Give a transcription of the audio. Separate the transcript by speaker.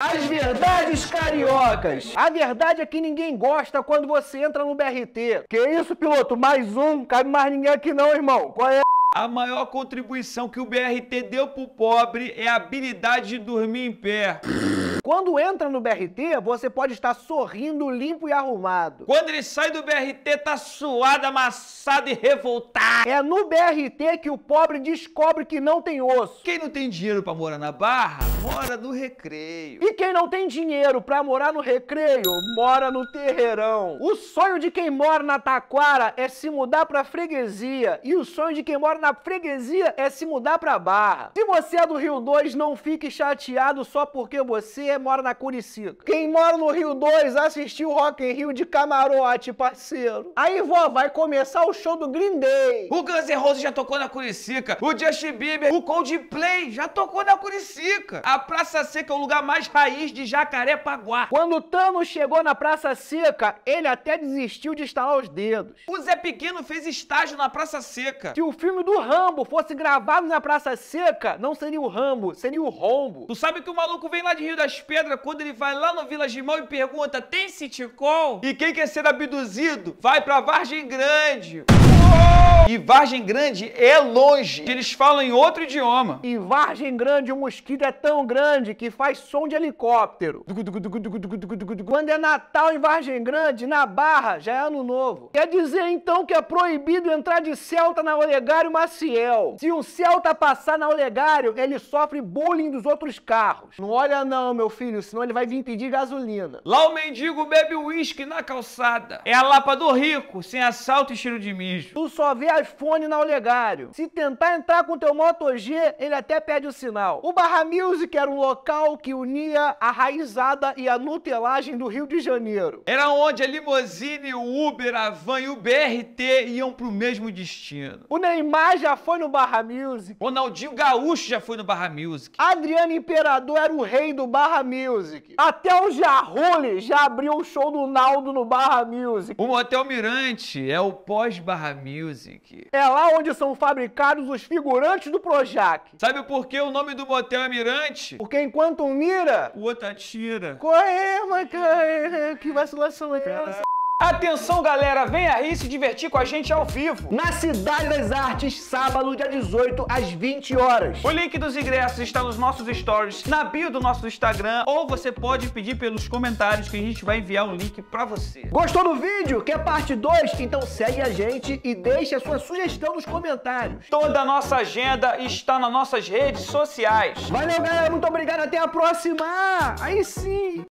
Speaker 1: As verdades cariocas. A verdade é que ninguém gosta quando você entra no BRT. Que isso, piloto? Mais um? Cabe mais ninguém aqui não, irmão. Qual é? A maior contribuição que o BRT deu pro pobre é a habilidade de dormir em pé. Quando entra no BRT, você pode estar sorrindo, limpo e arrumado. Quando ele sai do BRT, tá suado, amassado e revoltado. É no BRT que o pobre descobre que não tem osso. Quem não tem dinheiro para morar na barra, mora no recreio. E quem não tem dinheiro para morar no recreio, mora no terreirão. O sonho de quem mora na taquara é se mudar pra freguesia. E o sonho de quem mora na freguesia é se mudar pra barra. Se você é do Rio 2, não fique chateado só porque você é, mora na Curicica. Quem mora no Rio 2 assistiu Rock em Rio de camarote, parceiro. Aí, vó, vai começar o show do Green Day. O Guns N' Roses já tocou na Curicica. O Justin Bieber, o Coldplay já tocou na Curicica. A Praça Seca é o lugar mais raiz de Jacarepaguá. Quando o Thanos chegou na Praça Seca, ele até desistiu de estalar os dedos. O Zé Pequeno fez estágio na Praça Seca. Se o filme do Rambo fosse gravado na Praça Seca, não seria o Rambo, seria o Rombo. Tu sabe que o maluco vem lá de Rio das pedras quando ele vai lá no Vila Gimão e pergunta: tem sitcom? E quem quer ser abduzido vai pra Vargem Grande. E Vargem Grande é longe. Eles falam em outro idioma. Em Vargem Grande, o mosquito é tão grande que faz som de helicóptero. Quando é Natal em Vargem Grande, na Barra, já é ano novo. Quer dizer então que é proibido entrar de Celta na Olegário Maciel. Se um Celta passar na Olegário, ele sofre bullying dos outros carros. Não olha não, meu filho, senão ele vai vir pedir gasolina. Lá o mendigo bebe uísque na calçada. É a lapa do rico, sem assalto e cheiro de mijo. Tu só vê iPhone na Olegário. Se tentar entrar com teu Moto G, ele até perde o sinal. O Barra Music era um local que unia a raizada e a nutelagem do Rio de Janeiro. Era onde a limousine, o Uber, a van e o BRT iam pro mesmo destino. O Neymar já foi no Barra Music. Ronaldinho Gaúcho já foi no Barra Music. Adriano Imperador era o rei do Barra Music. Até o Jarrone já abriu o show do Naldo no Barra Music. O Motel Mirante é o pós-Barra Music. Music. É lá onde são fabricados os figurantes do Projac. Sabe por que o nome do motel é Mirante? Porque enquanto um mira, o outro atira. Qual é, Maca? Que vacilação é essa? Atenção, galera! Venha aí se divertir com a gente ao vivo. Na Cidade das Artes, sábado, dia 18, às 20 horas. O link dos ingressos está nos nossos stories, na bio do nosso Instagram, ou você pode pedir pelos comentários que a gente vai enviar um link pra você. Gostou do vídeo? Quer parte 2? Então segue a gente e deixe a sua sugestão nos comentários. Toda a nossa agenda está nas nossas redes sociais. Valeu, galera! Muito obrigado! Até a próxima! Aí sim!